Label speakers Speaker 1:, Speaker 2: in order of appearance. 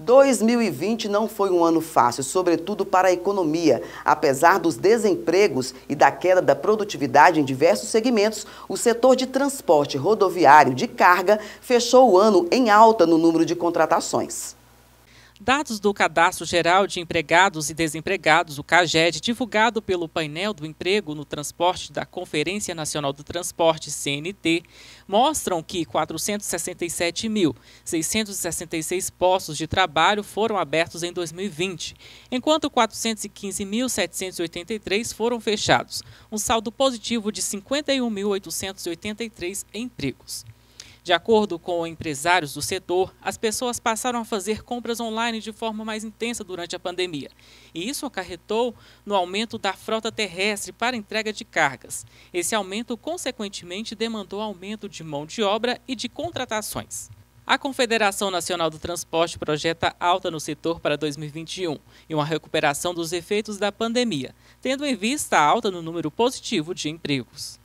Speaker 1: 2020 não foi um ano fácil, sobretudo para a economia. Apesar dos desempregos e da queda da produtividade em diversos segmentos, o setor de transporte rodoviário de carga fechou o ano em alta no número de contratações.
Speaker 2: Dados do Cadastro Geral de Empregados e Desempregados, o CAGED, divulgado pelo painel do emprego no transporte da Conferência Nacional do Transporte, CNT, mostram que 467.666 postos de trabalho foram abertos em 2020, enquanto 415.783 foram fechados, um saldo positivo de 51.883 empregos. De acordo com empresários do setor, as pessoas passaram a fazer compras online de forma mais intensa durante a pandemia. E isso acarretou no aumento da frota terrestre para entrega de cargas. Esse aumento, consequentemente, demandou aumento de mão de obra e de contratações. A Confederação Nacional do Transporte projeta alta no setor para 2021 e uma recuperação dos efeitos da pandemia, tendo em vista a alta no número positivo de empregos.